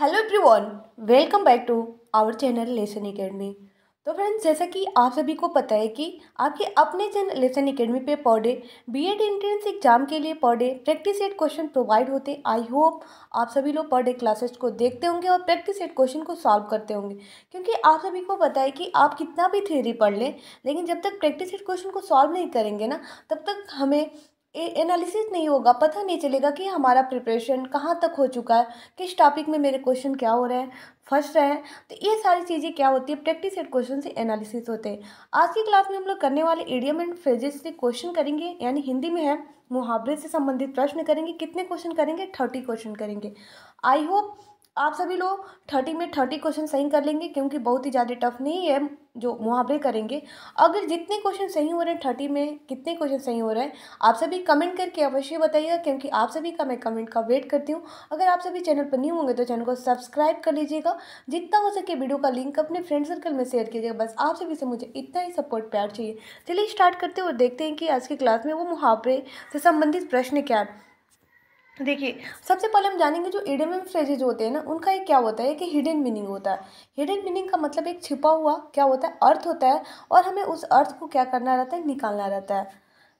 hello everyone welcome back to our channel lesson academy तो friends जैसा कि आप सभी को पता है कि आपके अपने चैनल लेसन अकेडमी पे per day add entrance exam के लिए per day practiced question provide होते आई होप आप सभी लोग पर डे क्लासेस को देखते होंगे और प्रैक्टिस एड क्वेश्चन को सॉल्व करते होंगे क्योंकि आप सभी को पता है कि आप कितना भी थ्योरी पढ़ लें लेकिन जब तक प्रैक्टिस एड क्वेश्चन को सॉल्व नहीं करेंगे ना तब तक हमें एनालिसिस नहीं होगा पता नहीं चलेगा कि हमारा प्रिपरेशन कहाँ तक हो चुका है किस टॉपिक में मेरे क्वेश्चन क्या हो रहे हैं फंस रहे हैं तो ये सारी चीज़ें क्या होती है प्रैक्टिस एड क्वेश्चन से एनालिसिस होते हैं आज की क्लास में हम लोग करने वाले एडियम एंड फ्रेजेस से क्वेश्चन करेंगे यानी हिंदी में है मुहावरे से संबंधित प्रश्न करेंगे कितने क्वेश्चन करेंगे थर्टी क्वेश्चन करेंगे आई होप आप सभी लोग थर्टी में थर्टी क्वेश्चन सही कर लेंगे क्योंकि बहुत ही ज़्यादा टफ नहीं है जो मुहावरे करेंगे अगर जितने क्वेश्चन सही हो रहे हैं थर्टी में कितने क्वेश्चन सही हो रहे हैं आप सभी कमेंट करके अवश्य बताइएगा क्योंकि आप सभी का मैं कमेंट का वेट करती हूँ अगर आप सभी चैनल पर नहीं होंगे तो चैनल को सब्सक्राइब कर लीजिएगा जितना हो सके वीडियो का लिंक अपने फ्रेंड सर्कल में शेयर कीजिएगा बस आप सभी से मुझे इतना ही सपोर्ट प्यार चाहिए चलिए स्टार्ट करते हैं और देखते हैं कि आज की क्लास में वो मुहावरे से संबंधित प्रश्न क्या है देखिए सबसे पहले हम जानेंगे जो एम फ्रेजेज होते हैं ना उनका एक क्या होता है कि हिडन मीनिंग होता है हिडन मीनिंग का मतलब एक छिपा हुआ क्या होता है अर्थ होता है और हमें उस अर्थ को क्या करना रहता है निकालना रहता है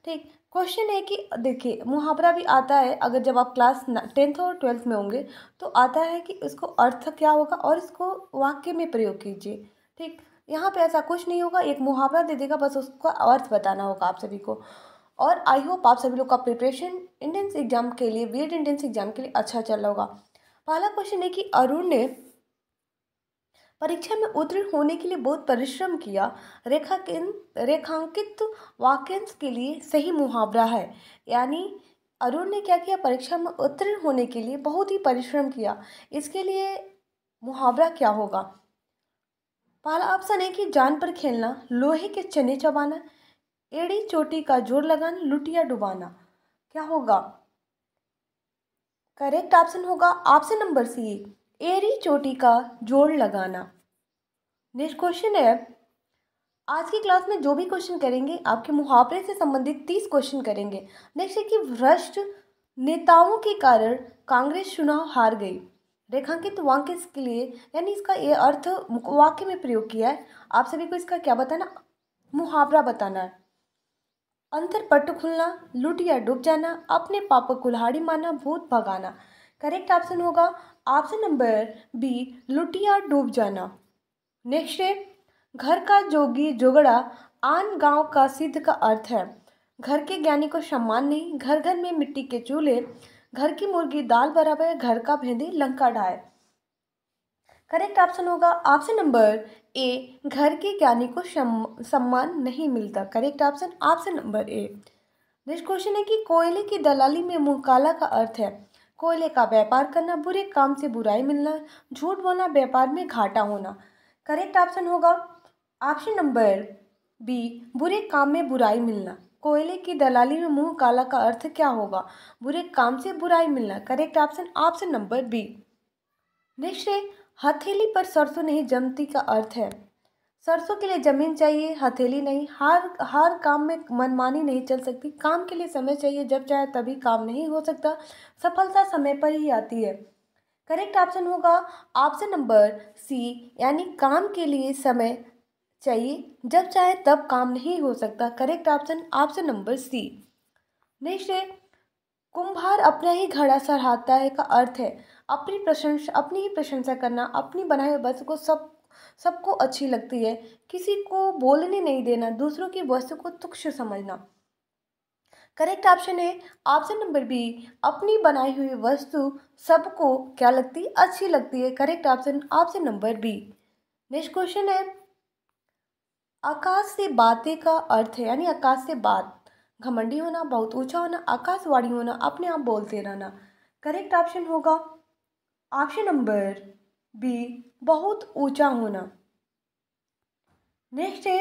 ठीक क्वेश्चन है कि देखिए मुहावरा भी आता है अगर जब आप क्लास टेंथ और ट्वेल्थ में होंगे तो आता है कि इसको अर्थ क्या होगा और इसको वाक्य में प्रयोग कीजिए ठीक यहाँ पे ऐसा कुछ नहीं होगा एक मुहावरा दे देगा बस उसका अर्थ बताना होगा आप सभी को और आई होप आप सभी लोग का प्रिपरेशन इंडियंस एग्जाम के लिए बी एड इंडियंस एग्जाम के लिए अच्छा चल रहा होगा पहला क्वेश्चन है कि अरुण ने परीक्षा में उत्तीर्ण होने के लिए बहुत परिश्रम किया रेखा रेखांकित वाक्यांश के लिए सही मुहावरा है यानी अरुण ने क्या किया परीक्षा में उत्तीर्ण होने के लिए बहुत ही परिश्रम किया इसके लिए मुहावरा क्या होगा पहला ऑप्शन है कि जान पर खेलना लोहे के चने चबाना एड़ी चोटी का जोर लगान लुटिया डुबाना क्या होगा करेक्ट ऑप्शन होगा ऑप्शन नंबर सी एरी चोटी का जोड़ लगाना नेक्स्ट क्वेश्चन है आज की क्लास में जो भी क्वेश्चन करेंगे आपके मुहावरे से संबंधित तीस क्वेश्चन करेंगे नेक्स्ट है कि भ्रष्ट नेताओं के कारण कांग्रेस चुनाव हार गई रेखांकित वाक्य के लिए यानी इसका ये अर्थ वाक्य में प्रयोग किया है आप सभी को इसका क्या बताना मुहावरा बताना है अंतर पट्ट खुलना लुट या डूब जाना अपने पाप को कुल्हाड़ी मारना भूत भगाना करेक्ट ऑप्शन होगा ऑप्शन नंबर बी लुटिया डूब जाना नेक्स्ट है घर का जोगी जोगड़ा आन गांव का सिद्ध का अर्थ है घर के ज्ञानी को सम्मान नहीं घर घर में मिट्टी के चूल्हे घर की मुर्गी दाल बराबर घर का भेंदी लंका डाय करेक्ट ऑप्शन होगा ऑप्शन नंबर ए घर के ज्ञानी को सम्मान नहीं मिलता correct option option number A next question है कि कोयले की दलाली में मुँह काला का अर्थ है कोयले का व्यापार करना बुरे काम से बुराई मिलना झूठ बोलना व्यापार में घाटा होना करेक्ट ऑप्शन होगा ऑप्शन नंबर बी बुरे काम में बुराई मिलना कोयले की दलाली में मुंह काला का अर्थ क्या होगा बुरे काम से बुराई मिलना correct option option number B next है हथेली पर सरसों नहीं जमती का अर्थ है सरसों के लिए ज़मीन चाहिए हथेली नहीं हर हर काम में मनमानी नहीं चल सकती काम के लिए समय चाहिए जब चाहे तभी काम नहीं हो सकता सफलता समय पर ही आती है करेक्ट ऑप्शन होगा ऑप्शन नंबर सी यानी काम के लिए समय चाहिए जब चाहे तब काम नहीं हो सकता correct option option number C next है कुंभार अपना ही घड़ा सराहता है का अर्थ है अपनी प्रशंसा अपनी ही प्रशंसा करना अपनी बनाई हुई वस्तु को सब सबको अच्छी लगती है किसी को बोलने नहीं देना दूसरों की वस्तु को तुक्ष समझना करेक्ट ऑप्शन है ऑप्शन नंबर बी अपनी बनाई हुई वस्तु सबको क्या लगती अच्छी लगती है correct option option number B next question है आकाश से बातें का अर्थ है यानी आकाश से बात घमंडी होना बहुत ऊंचा होना आकाशवाणी होना अपने आप बोलते रहना करेक्ट ऑप्शन होगा ऑप्शन नंबर बी बहुत ऊंचा होना नेक्स्ट है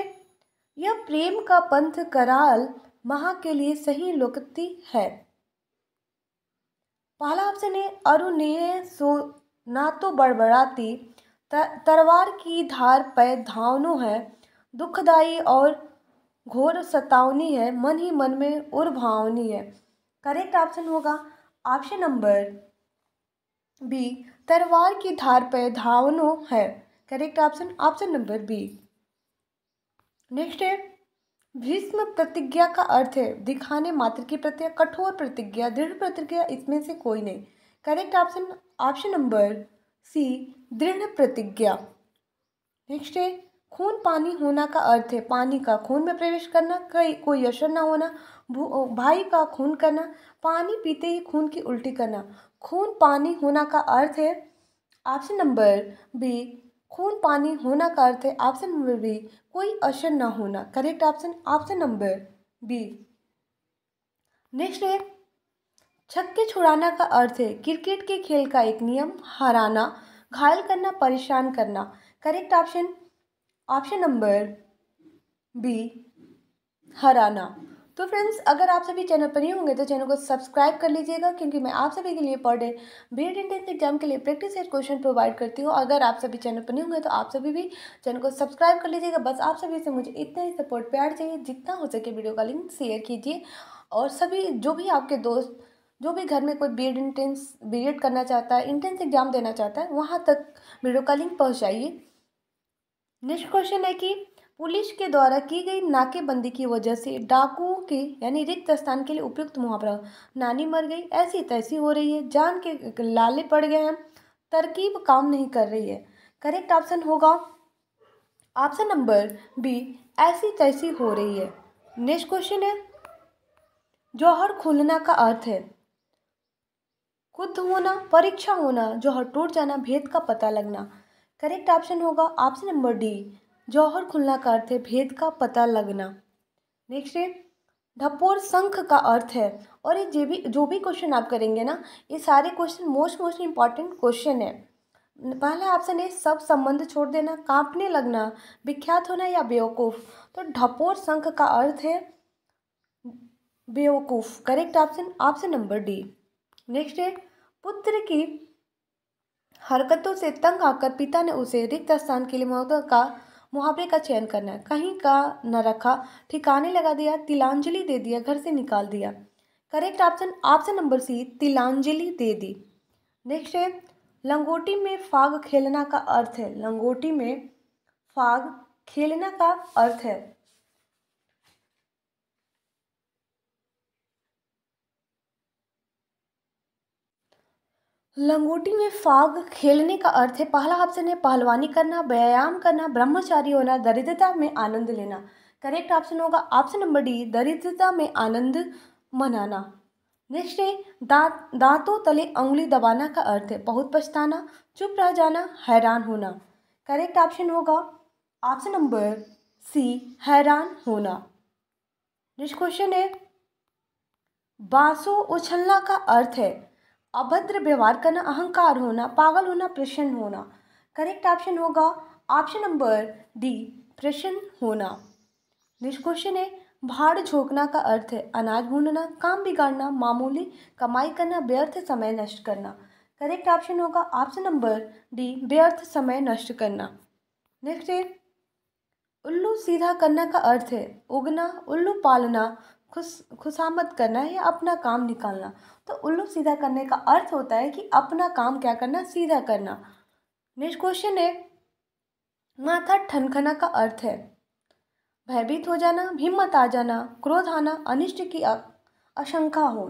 यह प्रेम का पंथ कराल महा के लिए सही लोकति है पहला ऑप्शन है अरुणेह सो ना तो बड़बड़ाती तरवार की धार पर धावनो है दुखदाई और घोर सतावनी है मन ही मन में उर्भावनी है करेक्ट ऑप्शन होगा ऑप्शन नंबर बी तलवार की धार पर धावनो है correct option option number B next है भीष्म प्रतिज्ञा का अर्थ है दिखाने मात्र की प्रतिज्ञा कठोर प्रतिज्ञा दृढ़ प्रतिज्ञा इसमें से कोई नहीं correct option option number C दृढ़ प्रतिज्ञा नेक्स्ट है खून पानी होना का अर्थ है पानी का खून में प्रवेश करना कई कोई असर ना होना भाई का खून करना पानी पीते ही खून की उल्टी करना खून पानी होना का अर्थ है ऑप्शन नंबर बी खून पानी होना का अर्थ है ऑप्शन नंबर बी कोई असर ना होना correct option option number B next है छक्के छुड़ाना का अर्थ है क्रिकेट के खेल का एक नियम हराना घायल करना परेशान करना correct option option number B हराना तो फ्रेंड्स अगर आप सभी चैनल पर नहीं होंगे तो चैनल को सब्सक्राइब कर लीजिएगा क्योंकि मैं आप सभी के लिए per day B Ed entrance exam के लिए प्रैक्टिस एड क्वेश्चन प्रोवाइड करती हूँ अगर आप सभी चैनल पर नहीं होंगे तो आप सभी भी चैनल को सब्सक्राइब कर लीजिएगा बस आप सभी से मुझे इतना ही सपोर्ट प्यार चाहिए जितना हो सके वीडियो का लिंक शेयर कीजिए और सभी जो भी आपके दोस्त जो भी घर में कोई B Ed entrance B Ed करना चाहता है इंटेंस एग्जाम देना चाहता है वहाँ तक वीडियो का लिंक पहुँचाइए नेक्स्ट क्वेश्चन है कि पुलिस के द्वारा की गई नाकेबंदी की वजह से डाकुओं के यानी रिक्त स्थान के लिए उपयुक्त मुहावरा नानी मर गई ऐसी तैसी हो रही है जान के लाले पड़ गए हैं तरकीब काम नहीं कर रही है करेक्ट ऑप्शन होगा ऑप्शन नंबर बी ऐसी तैसी हो रही है नेक्स्ट क्वेश्चन है जौहर खुलना का अर्थ है खुद होना परीक्षा होना जौहर टूट जाना भेद का पता लगना करेक्ट ऑप्शन होगा ऑप्शन नंबर डी जौहर खुलना का अर्थ है भेद का पता लगना नेक्स्ट है ढपोर संख का अर्थ है और ये जे भी जो भी क्वेश्चन आप करेंगे ना ये सारे question most most important question है पहला ऑप्शन है सब संबंध छोड़ देना कांपने लगना विख्यात होना या बेवकूफ़ तो ढपोर संख का अर्थ है बेवकूफ़ correct option option number D next है पुत्र की हरकतों से तंग आकर पिता ने उसे रिक्त स्थान के लिए मौत का मुहावरे का चयन करना है कहीं का न रखा ठिकाने लगा दिया तिलांजलि दे दिया घर से निकाल दिया correct option option number C तिलांजलि दे दी नेक्स्ट है लंगोटी में फाग खेलना का अर्थ है लंगोटी में फाग खेलना का अर्थ है लंगोटी में फाग खेलने का अर्थ है पहला ऑप्शन है पहलवानी करना व्यायाम करना ब्रह्मचारी होना दरिद्रता में आनंद लेना करेक्ट ऑप्शन होगा ऑप्शन नंबर डी दरिद्रता में आनंद मनाना नेक्स्ट है दांत दांतों तले उंगली दबाना का अर्थ है बहुत पछताना चुप रह जाना हैरान होना करेक्ट ऑप्शन होगा ऑप्शन नंबर सी हैरान होना नेक्स्ट क्वेश्चन है बाँसों उछलना का अर्थ है अभद्र व्यवहार करना अहंकार होना पागल होना प्रसन्न होना करेक्ट ऑप्शन होगा ऑप्शन नंबर डी प्रसन्न होना नेक्स्ट क्वेश्चन है भाड़ झोंकना का अर्थ है अनाज भूनना काम बिगाड़ना मामूली कमाई करना व्यर्थ समय नष्ट करना करेक्ट ऑप्शन होगा ऑप्शन नंबर डी व्यर्थ समय नष्ट करना नेक्स्ट है उल्लू सीधा करना का अर्थ है उगना उल्लू पालना खुश खुशामद करना है या अपना काम निकालना तो उल्लू सीधा करने का अर्थ होता है कि अपना काम क्या करना सीधा करना नेक्स्ट क्वेश्चन है माथा ठनखना का अर्थ है भयभीत हो जाना हिम्मत आ जाना क्रोध आना अनिष्ट की आशंका हो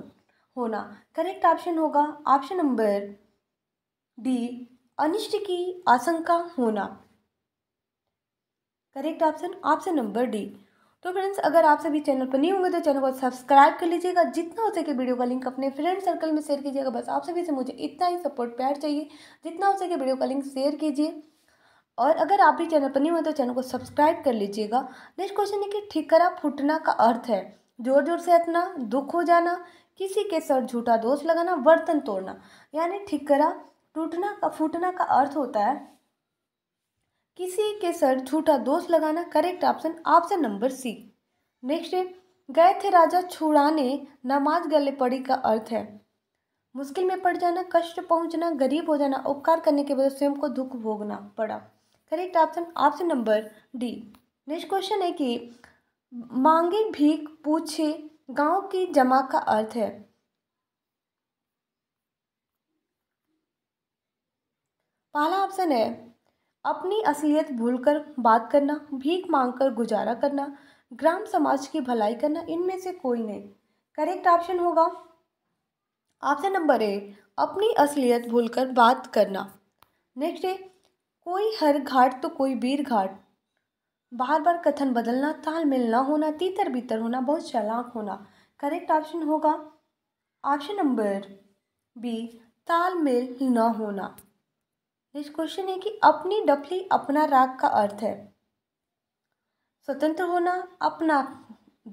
होना करेक्ट ऑप्शन होगा ऑप्शन नंबर डी अनिष्ट की आशंका होना correct option option number D तो फ्रेंड्स अगर आप सभी चैनल पर नहीं होंगे तो चैनल को सब्सक्राइब कर लीजिएगा जितना हो सके वीडियो का लिंक अपने फ्रेंड सर्कल में शेयर कीजिएगा बस आप सभी से मुझे इतना ही सपोर्ट प्यार चाहिए जितना हो सके वीडियो का लिंक शेयर कीजिए और अगर आप भी चैनल पर नहीं हुए तो चैनल को सब्सक्राइब कर लीजिएगा नेक्स्ट क्वेश्चन है कि ठिकरा फूटना का अर्थ है जोर जोर से हटना दुख हो जाना किसी के सर झूठा दोष लगाना बर्तन तोड़ना यानी ठिकरा टूटना का फूटना का अर्थ होता है किसी के सर झूठा दोष लगाना correct option option number C next है गए थे राजा छुड़ाने नमाज गले पड़ी का अर्थ है मुश्किल में पड़ जाना कष्ट पहुंचना गरीब हो जाना उपकार करने के बजाय स्वयं को दुख भोगना पड़ा correct option option number D next question है कि मांगे भीख पूछे गांव की जमा का अर्थ है पहला ऑप्शन है अपनी असलियत भूलकर बात करना भीख मांगकर गुजारा करना ग्राम समाज की भलाई करना इनमें से कोई नहीं करेक्ट ऑप्शन होगा ऑप्शन नंबर ए अपनी असलियत भूलकर बात करना नेक्स्ट है कोई हर घाट तो कोई बीर घाट बार बार कथन बदलना ताल मिलना होना तीतर बीतर होना बहुत चालाक होना करेक्ट ऑप्शन होगा ऑप्शन नंबर बी तालमेल न होना नेक्स्ट क्वेश्चन है कि अपनी डफली अपना राग का अर्थ है स्वतंत्र होना अपना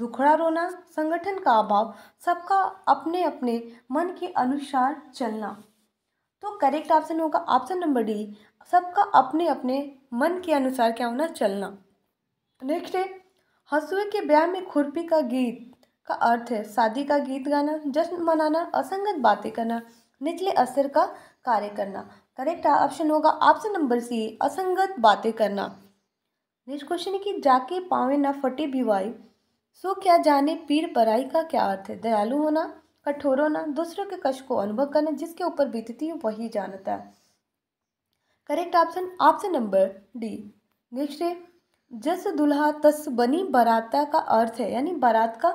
दुखड़ा रोना संगठन का अभाव सबका अपने अपने मन के अनुसार चलना तो करेक्ट ऑप्शन होगा ऑप्शन नंबर डी सबका अपने अपने मन के अनुसार क्या होना चलना नेक्स्ट है हंसुए के ब्याह में खुरपी का गीत का अर्थ है शादी का गीत गाना जश्न मनाना असंगत बातें करना निचले असर का कार्य करना करेक्ट ऑप्शन होगा ऑप्शन नंबर सी असंगत बातें करना नेक्स्ट क्वेश्चन है कि जाके पावे ना फटे भिवाई सो क्या जाने पीर पराई का क्या अर्थ है दयालु होना कठोर होना दूसरों के कष्ट को अनुभव करना जिसके ऊपर बीतती है वही जानता है correct option option number D next है जस दुल्हा तस बनी बराता का अर्थ है यानी बारात का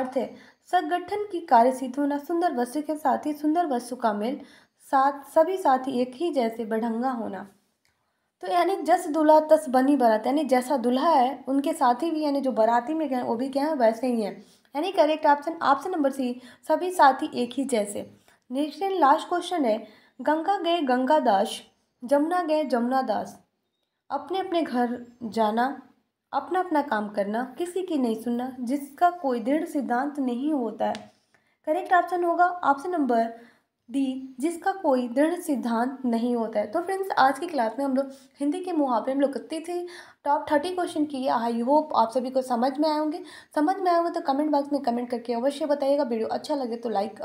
अर्थ है संगठन की कार्य सिद्ध होना सुंदर वस्तु के साथ ही सुंदर वस्तु का मेल साथ सभी साथी एक ही जैसे बढ़ंगा होना तो यानी जस दुल्हा तस बनी बरात यानी जैसा दुल्हा है उनके साथी भी यानी जो बराती में गए वो भी क्या है वैसे ही हैं यानी correct option option number C सभी साथी एक ही जैसे नेक्स्ट एंड लास्ट क्वेश्चन है गंगा गए गंगा दास जमुना गए जमुना दास अपने अपने घर जाना अपना अपना काम करना किसी की नहीं सुनना जिसका कोई दृढ़ सिद्धांत नहीं होता है करेक्ट ऑप्शन होगा ऑप्शन नंबर दी जिसका कोई दृढ़ सिद्धांत नहीं होता है तो फ्रेंड्स आज की क्लास में हम लोग हिंदी के मुहावरे हम लोग कितने थे टॉप थर्टी क्वेश्चन किए आई होप आप सभी को समझ में आए होंगे समझ में आए होंगे तो कमेंट बॉक्स में कमेंट करके अवश्य बताइएगा वीडियो अच्छा लगे तो लाइक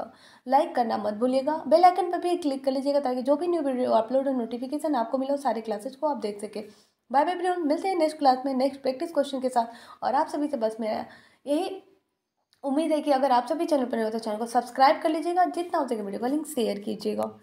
लाइक करना मत भूलिएगा बेल आइकन पर भी क्लिक कर लीजिएगा ताकि जो भी न्यू वीडियो अपलोड हो नोटिफिकेशन आपको मिले सारे क्लासेज को आप देख सके बाय बाय मिलते हैं नेक्स्ट क्लास में नेक्स्ट प्रैक्टिस क्वेश्चन के साथ और आप सभी से बस मेरा यही उम्मीद है कि अगर आप सभी चैनल पर हो तो चैनल को सब्सक्राइब कर लीजिएगा जितना हो सके वीडियो का लिंक शेयर कीजिएगा